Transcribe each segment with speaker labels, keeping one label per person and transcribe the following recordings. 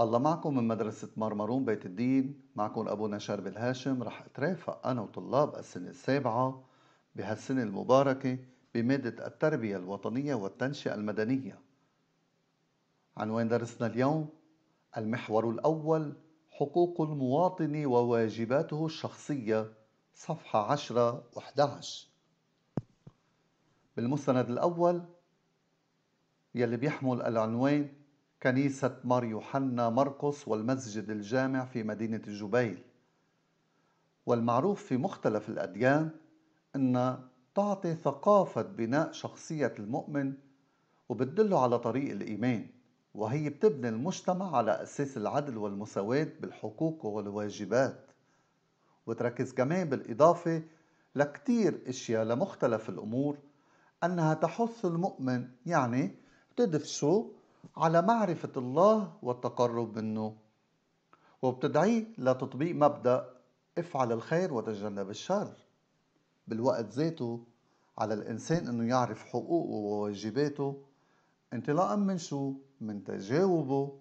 Speaker 1: الله معكم من مدرسة مرمرون بيت الدين معكم أبونا شرب الهاشم رح أترافق أنا وطلاب السنة السابعة بهالسنة المباركة بمادة التربية الوطنية والتنشئة المدنية عنوان درسنا اليوم المحور الأول حقوق المواطن وواجباته الشخصية صفحة 10 و11 بالمستند الأول يلي بيحمل العنوان كنيسة مار يوحنا مرقس والمسجد الجامع في مدينة الجبيل والمعروف في مختلف الأديان أن تعطي ثقافة بناء شخصية المؤمن وبتدله على طريق الإيمان وهي بتبني المجتمع على أساس العدل والمساواة بالحقوق والواجبات وتركز كمان بالإضافة لكتير إشياء لمختلف الأمور أنها تحث المؤمن يعني بتدفشه على معرفة الله والتقرب منه وبتدعيه لتطبيق مبدأ افعل الخير وتجنب الشر بالوقت ذاته على الإنسان أنه يعرف حقوقه وواجباته انطلاقا من شو؟ من تجاوبه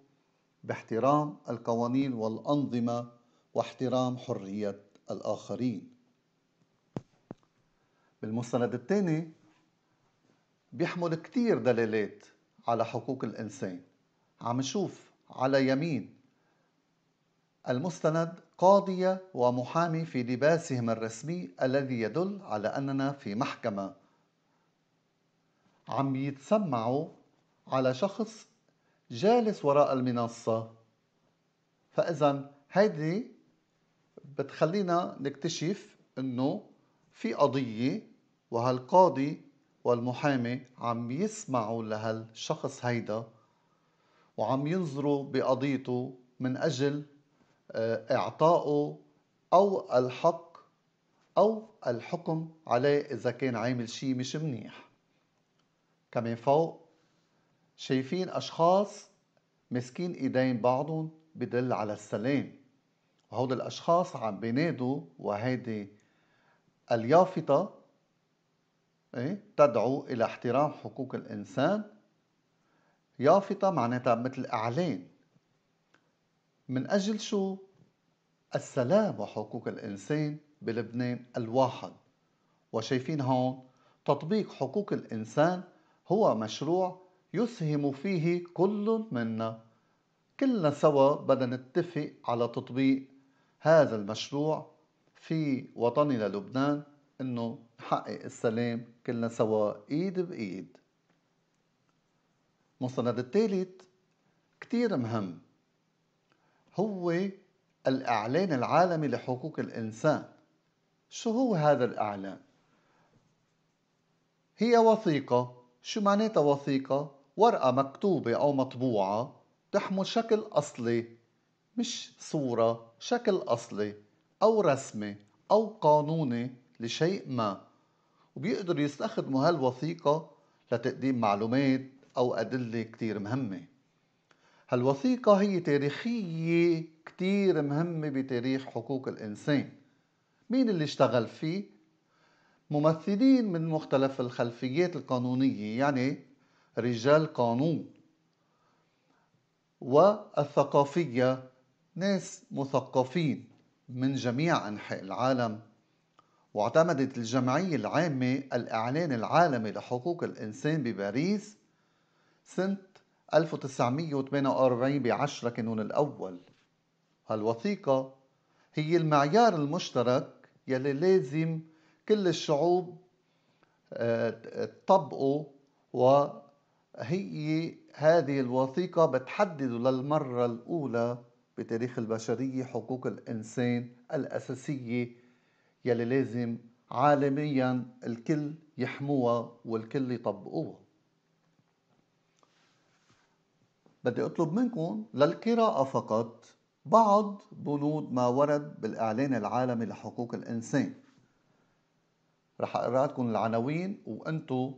Speaker 1: باحترام القوانين والأنظمة واحترام حرية الآخرين بالمستند الثاني بيحمل كتير دلالات على حقوق الإنسان عم نشوف على يمين المستند قاضية ومحامي في لباسهم الرسمي الذي يدل على أننا في محكمة عم يتسمعوا على شخص جالس وراء المنصة فإذا هيدي بتخلينا نكتشف أنه في قضية وهالقاضي والمحامي عم يسمعوا لهالشخص هيدا وعم ينظروا بقضيته من أجل آه، إعطائه أو الحق أو الحكم عليه إذا كان عامل شيء مش منيح كمان فوق شايفين أشخاص مسكين إيدين بعضهم بدل على السلام وهود الأشخاص عم بينادوا وهيدي اليافطة إيه؟ تدعو إلى احترام حقوق الإنسان يافطة معناتها مثل إعلان من أجل شو؟ السلام وحقوق الإنسان بلبنان الواحد وشايفين هون تطبيق حقوق الإنسان هو مشروع يسهم فيه كل منا كلنا سوا بدنا نتفق على تطبيق هذا المشروع في وطننا لبنان انه نحقق السلام كلنا سوا ايد بايد المستند الثالث كتير مهم هو الاعلان العالمي لحقوق الانسان شو هو هذا الاعلان هي وثيقه شو معناتها وثيقه ورقه مكتوبه او مطبوعه تحمل شكل اصلي مش صوره شكل اصلي او رسمي او قانوني لشيء ما وبيقدروا يستخدموا هالوثيقة لتقديم معلومات أو أدلة كتير مهمة هالوثيقة هي تاريخية كتير مهمة بتاريخ حقوق الإنسان مين اللي اشتغل فيه؟ ممثلين من مختلف الخلفيات القانونية يعني رجال قانون والثقافية ناس مثقفين من جميع أنحاء العالم واعتمدت الجمعية العامة الإعلان العالمي لحقوق الإنسان بباريس سنة 1948 بعشرة كانون الأول هالوثيقة هي المعيار المشترك يلي لازم كل الشعوب آه، تطبقه وهي هذه الوثيقة بتحدد للمرة الأولى بتاريخ البشرية حقوق الإنسان الأساسية يلي لازم عالميا الكل يحموها والكل يطبقوها بدي أطلب منكم للقراءة فقط بعض بنود ما ورد بالإعلان العالمي لحقوق الإنسان رح أقرأ لكم العناوين وأنتو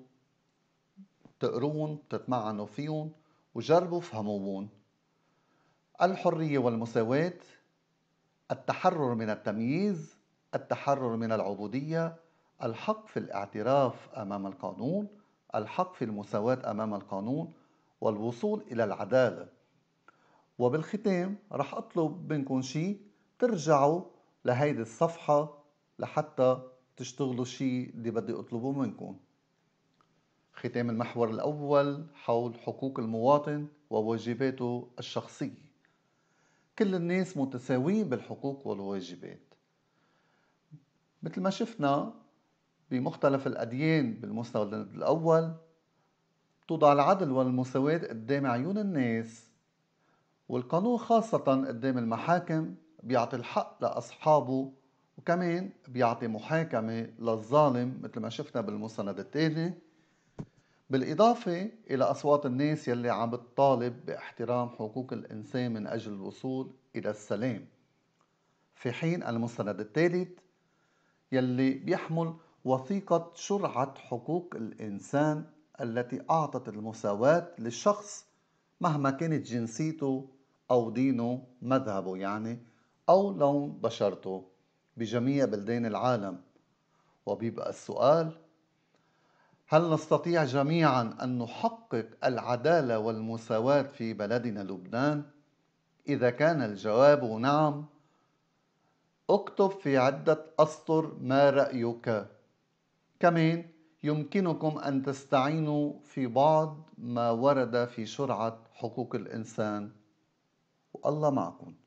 Speaker 1: تقرون تتمعنوا فيهم وجربوا فهموهم الحرية والمساواة التحرر من التمييز التحرر من العبودية الحق في الاعتراف أمام القانون الحق في المساواة أمام القانون والوصول إلى العدالة وبالختام رح أطلب منكم شيء ترجعوا لهيدي الصفحة لحتى تشتغلوا شيء اللي بدي أطلبه منكم ختام المحور الأول حول حقوق المواطن وواجباته الشخصية كل الناس متساويين بالحقوق والواجبات مثل ما شفنا بمختلف الأديان بالمستند الأول توضع العدل والمساواة قدام عيون الناس والقانون خاصة قدام المحاكم بيعطي الحق لأصحابه وكمان بيعطي محاكمة للظالم مثل ما شفنا بالمستند الثاني بالإضافة إلى أصوات الناس يلي عم بتطالب باحترام حقوق الإنسان من أجل الوصول إلى السلام في حين المستند الثالث يلي بيحمل وثيقة شرعة حقوق الإنسان التي أعطت المساواة للشخص مهما كانت جنسيته أو دينه مذهبه يعني أو لون بشرته بجميع بلدان العالم وبيبقى السؤال هل نستطيع جميعا أن نحقق العدالة والمساواة في بلدنا لبنان؟ إذا كان الجواب نعم اكتب في عدة أسطر ما رأيك كمان يمكنكم أن تستعينوا في بعض ما ورد في شرعة حقوق الإنسان والله معكم